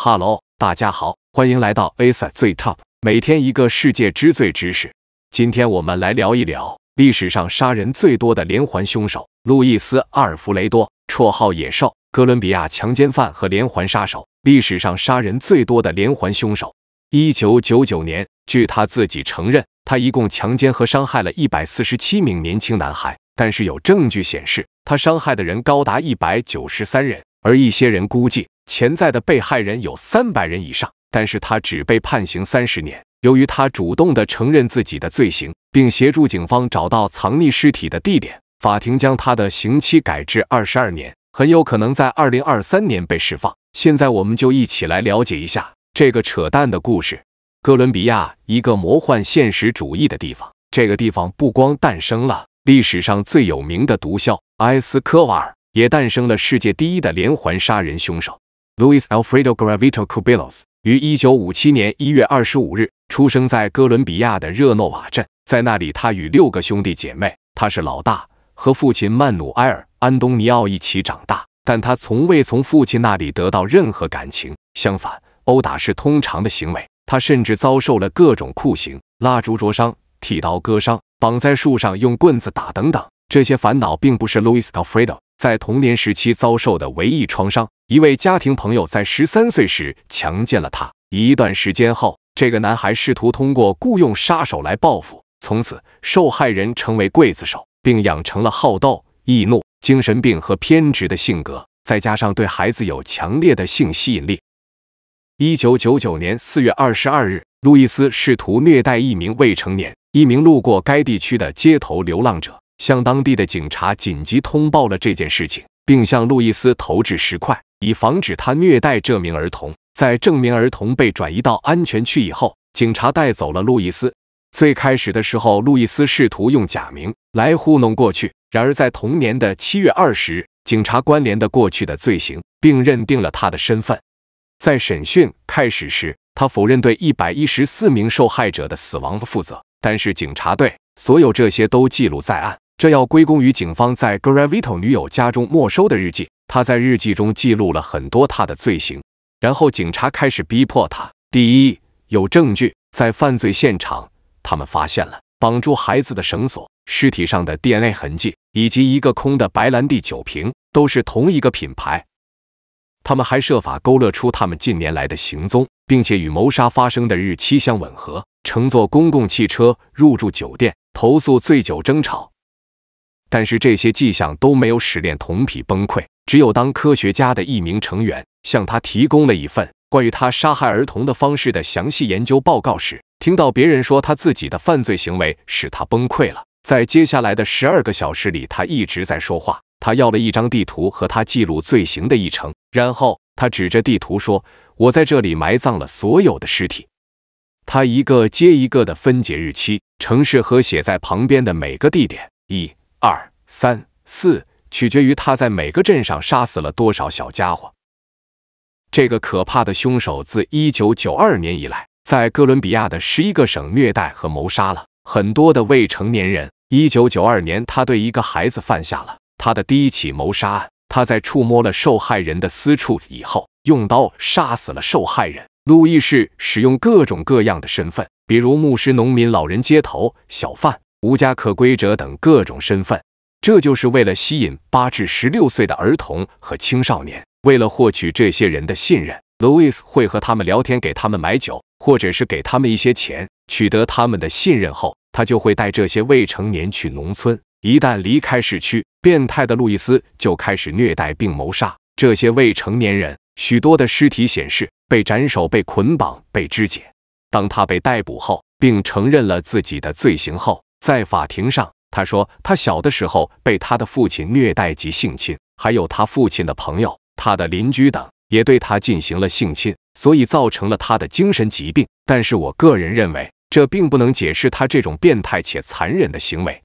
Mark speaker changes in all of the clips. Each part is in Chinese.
Speaker 1: 哈喽，大家好，欢迎来到 a s a 最 TOP，每天一个世界之最知识。今天我们来聊一聊历史上杀人最多的连环凶手路易斯·阿尔弗雷多，绰号“野兽”，哥伦比亚强奸犯和连环杀手。历史上杀人最多的连环凶手。1999年，据他自己承认，他一共强奸和伤害了147名年轻男孩，但是有证据显示，他伤害的人高达193人，而一些人估计。潜在的被害人有三百人以上，但是他只被判刑三十年。由于他主动的承认自己的罪行，并协助警方找到藏匿尸体的地点，法庭将他的刑期改至二十二年，很有可能在二零二三年被释放。现在我们就一起来了解一下这个扯淡的故事。哥伦比亚，一个魔幻现实主义的地方。这个地方不光诞生了历史上最有名的毒枭埃斯科瓦尔，也诞生了世界第一的连环杀人凶手。Luis Alfredo Gravito Cubillos 于一九五七年一月二十五日出生在哥伦比亚的热诺瓦镇，在那里，他与六个兄弟姐妹，他是老大，和父亲曼努埃尔·安东尼奥一起长大。但他从未从父亲那里得到任何感情，相反，殴打是通常的行为。他甚至遭受了各种酷刑：蜡烛灼伤、剃刀割伤、绑在树上用棍子打等等。这些烦恼并不是 Luis Alfredo。在童年时期遭受的唯一创伤，一位家庭朋友在十三岁时强奸了他。一段时间后，这个男孩试图通过雇佣杀手来报复。从此，受害人成为刽子手，并养成了好斗、易怒、精神病和偏执的性格，再加上对孩子有强烈的性吸引力。一九九九年四月二十二日，路易斯试图虐待一名未成年，一名路过该地区的街头流浪者。向当地的警察紧急通报了这件事情，并向路易斯投掷石块，以防止他虐待这名儿童。在证明儿童被转移到安全区以后，警察带走了路易斯。最开始的时候，路易斯试图用假名来糊弄过去，然而在同年的七月二十日，警察关联的过去的罪行，并认定了他的身份。在审讯开始时，他否认对一百一十四名受害者的死亡负责，但是警察队所有这些都记录在案。这要归功于警方在 g r a v i t o 女友家中没收的日记。他在日记中记录了很多他的罪行。然后警察开始逼迫他。第一，有证据在犯罪现场，他们发现了绑住孩子的绳索、尸体上的 DNA 痕迹，以及一个空的白兰地酒瓶，都是同一个品牌。他们还设法勾勒出他们近年来的行踪，并且与谋杀发生的日期相吻合。乘坐公共汽车，入住酒店，投诉醉酒争吵。但是这些迹象都没有使链铜皮崩溃。只有当科学家的一名成员向他提供了一份关于他杀害儿童的方式的详细研究报告时，听到别人说他自己的犯罪行为使他崩溃了。在接下来的十二个小时里，他一直在说话。他要了一张地图和他记录罪行的议程，然后他指着地图说：“我在这里埋葬了所有的尸体。”他一个接一个的分解日期、城市和写在旁边的每个地点。一二三四取决于他在每个镇上杀死了多少小家伙。这个可怕的凶手自一九九二年以来，在哥伦比亚的十一个省虐待和谋杀了很多的未成年人。一九九二年，他对一个孩子犯下了他的第一起谋杀案。他在触摸了受害人的私处以后，用刀杀死了受害人。路易士使用各种各样的身份，比如牧师、农民、老人、街头小贩。无家可归者等各种身份，这就是为了吸引八至十六岁的儿童和青少年。为了获取这些人的信任，路易斯会和他们聊天，给他们买酒，或者是给他们一些钱，取得他们的信任后，他就会带这些未成年去农村。一旦离开市区，变态的路易斯就开始虐待并谋杀这些未成年人。许多的尸体显示被斩首、被捆绑、被肢解。当他被逮捕后，并承认了自己的罪行后。在法庭上，他说他小的时候被他的父亲虐待及性侵，还有他父亲的朋友、他的邻居等也对他进行了性侵，所以造成了他的精神疾病。但是我个人认为，这并不能解释他这种变态且残忍的行为。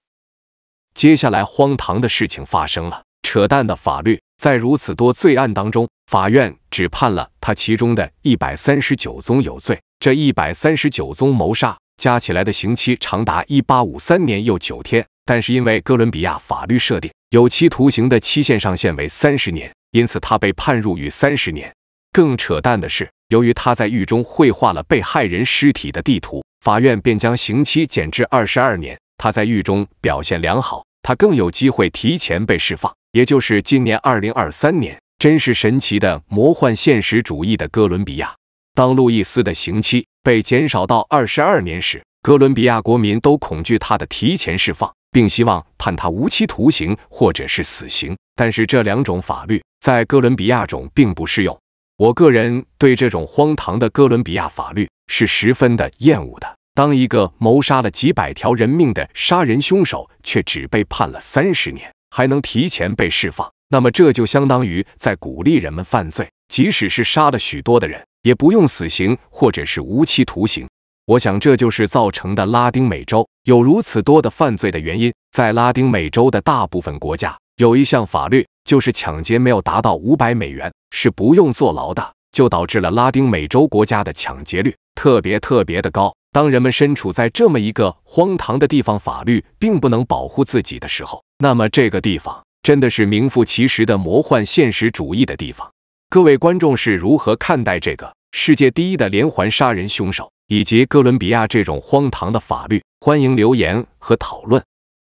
Speaker 1: 接下来，荒唐的事情发生了，扯淡的法律在如此多罪案当中，法院只判了他其中的一百三十九宗有罪，这一百三十九宗谋杀。加起来的刑期长达一八五三年又九天，但是因为哥伦比亚法律设定有期徒刑的期限上限为三十年，因此他被判入狱三十年。更扯淡的是，由于他在狱中绘画了被害人尸体的地图，法院便将刑期减至二十二年。他在狱中表现良好，他更有机会提前被释放，也就是今年二零二三年。真是神奇的魔幻现实主义的哥伦比亚。当路易斯的刑期。被减少到二十二年时，哥伦比亚国民都恐惧他的提前释放，并希望判他无期徒刑或者是死刑。但是这两种法律在哥伦比亚中并不适用。我个人对这种荒唐的哥伦比亚法律是十分的厌恶的。当一个谋杀了几百条人命的杀人凶手，却只被判了三十年，还能提前被释放，那么这就相当于在鼓励人们犯罪，即使是杀了许多的人。也不用死刑或者是无期徒刑，我想这就是造成的拉丁美洲有如此多的犯罪的原因。在拉丁美洲的大部分国家，有一项法律，就是抢劫没有达到五百美元是不用坐牢的，就导致了拉丁美洲国家的抢劫率特别特别的高。当人们身处在这么一个荒唐的地方，法律并不能保护自己的时候，那么这个地方真的是名副其实的魔幻现实主义的地方。各位观众是如何看待这个世界第一的连环杀人凶手，以及哥伦比亚这种荒唐的法律？欢迎留言和讨论。